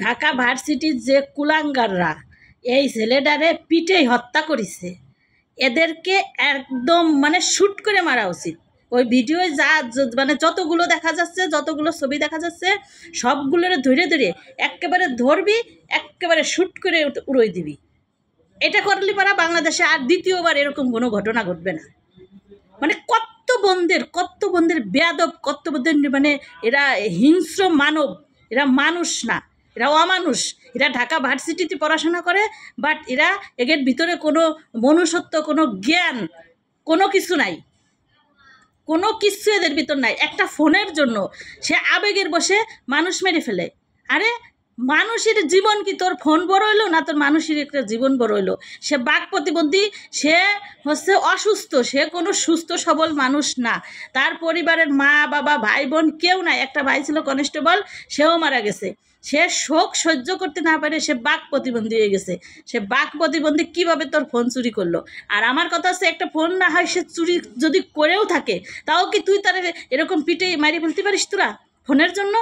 ঢাকা ভার্সিটির যে কুলাঙ্গাররা এই ছেলেটারে পিঠে হত্যা করেছে এদেরকে একদম মানে শ্যুট করে মারা উচিত ওই ভিডিও যা মানে যতগুলো দেখা যাচ্ছে যতগুলো ছবি দেখা যাচ্ছে সবগুলোরে ধরে ধরে একেবারে ধরবি একেবারে শ্যুট করে উড়ে দিবি এটা করলে পারা বাংলাদেশে আর দ্বিতীয়বার এরকম কোনো ঘটনা ঘটবে না মানে কত বন্ধের কত বন্ধের বেয়াদব কত বন্ধের মানে এরা হিংস্র মানব এরা মানুষ না এরা অমানুষ এরা ঢাকা ভার্সিটিতে পড়াশোনা করে বাট এরা এদের ভিতরে কোনো মনুষ্যত্ব কোনো জ্ঞান কোনো কিছু নাই কোনো কিছু এদের ভিতর নাই একটা ফোনের জন্য সে আবেগের বসে মানুষ মেরে ফেলে আরে মানুষের জীবন কি তোর ফোন বড় হইলো না তোর মানুষের একটা জীবন বড় হইলো সে বাক প্রতিবন্ধী সে হচ্ছে অসুস্থ সে কোনো সুস্থ সবল মানুষ না তার পরিবারের মা বাবা ভাই বোন কেউ নাই একটা ভাই ছিল কনস্টেবল সেও মারা গেছে সে শোক সহ্য করতে না পারে সে বাক প্রতিবন্ধী হয়ে গেছে সে বাক প্রতিবন্ধী কিভাবে তোর ফোন চুরি করলো আর আমার কথা হচ্ছে একটা ফোন না হয় সে চুরি যদি করেও থাকে তাও কি তুই তার এরকম পিটে মারিয়ে ফেলতে পারিস তোরা ফোনের জন্য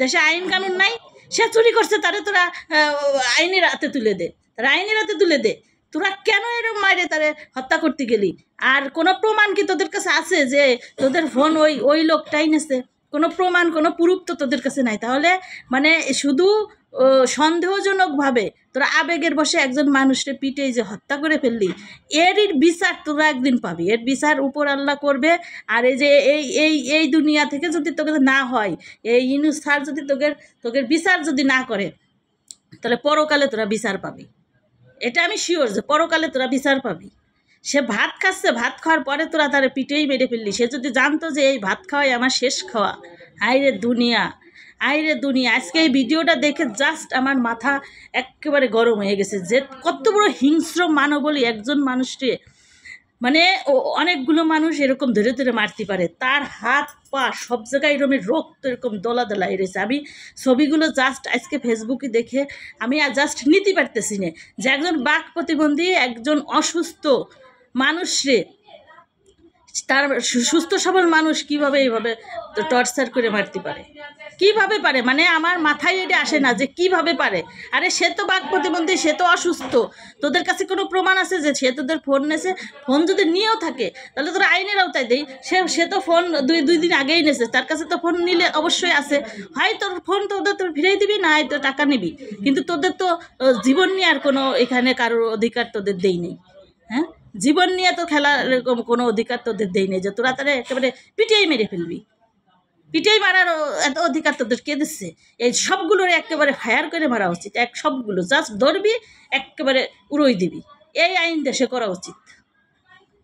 দেশে আইন কানুন নাই সে চুরি করছে তারে তোরা আইনের হাতে তুলে দে তারা আইনের হাতে তুলে দে তোরা কেন এরকম মাইরে তারে হত্যা করতে গেলি আর কোনো প্রমাণ কি তোদের কাছে আছে যে তোদের ফোন ওই ওই লোকটাই নেছে কোনো প্রমাণ কোনো পুরুপ তো তোদের কাছে নাই তাহলে মানে শুধু সন্দেহজনকভাবে তোরা আবেগের বসে একজন মানুষকে পিটে যে হত্যা করে ফেললি এর বিচার তোরা একদিন পাবি এর বিচার উপর আল্লাহ করবে আর এই যে এই এই এই দুনিয়া থেকে যদি তোকে না হয় এই ইনুস্থার যদি তোকে তোকে বিচার যদি না করে তাহলে পরকালে তোরা বিচার পাবি এটা আমি শিওর যে পরকালে তোরা বিচার পাবি সে ভাত খাচ্ছে ভাত খাওয়ার পরে তোরা তার পিঠেই মেরে ফেললি সে যদি জানতো যে এই ভাত খাওয়াই আমার শেষ খাওয়া আইরে দুনিয়া আইরে দুনিয়া আজকে এই ভিডিওটা দেখে জাস্ট আমার মাথা একেবারে গরম হয়ে গেছে যে কত বড় হিংস্র মানবলী একজন মানুষটি মানে অনেকগুলো মানুষ এরকম ধরে ধরে মারতে পারে তার হাত পা সব জায়গায় এরকম রক্ত এরকম দোলা দোলা এড়েছে আমি ছবিগুলো জাস্ট আজকে ফেসবুকে দেখে আমি আর জাস্ট নিতে পারতেছি না যে একজন বাক প্রতিবন্ধী একজন অসুস্থ মানুষরে তার সুস্থ সবল মানুষ কিভাবে এইভাবে টর্চার করে মারতে পারে কিভাবে পারে মানে আমার মাথায় এটা আসে না যে কিভাবে পারে আরে সে তো বাঘ প্রতিবন্ধী সে তো অসুস্থ তোদের কাছে কোনো প্রমাণ আছে যে সে তোদের ফোন নেছে ফোন যদি নিয়েও থাকে তাহলে তোরা আইনের আওতায় দেই সে সে তো ফোন দুই দুই দিন আগেই নেছে তার কাছে তো ফোন নিলে অবশ্যই আছে হয় তোর ফোন তো ওদের তোর ফিরাই দিবি না হয় তো টাকা নিবি কিন্তু তোদের তো জীবন নিয়ে আর কোনো এখানে কারোর অধিকার তোদের দেই নেই জীবন নিয়ে তো খেলার এরকম কোনো অধিকার তোদের দেই নেই যে তোরা তাহলে একেবারে পিটিয়েই মেরে ফেলবি পিটিয়েই মারার এত অধিকার তোদের কে দিচ্ছে এই সবগুলোর একেবারে ফায়ার করে মারা উচিত এক সবগুলো জাস্ট ধরবি একেবারে উড়োই দিবি এই আইন দেশে করা উচিত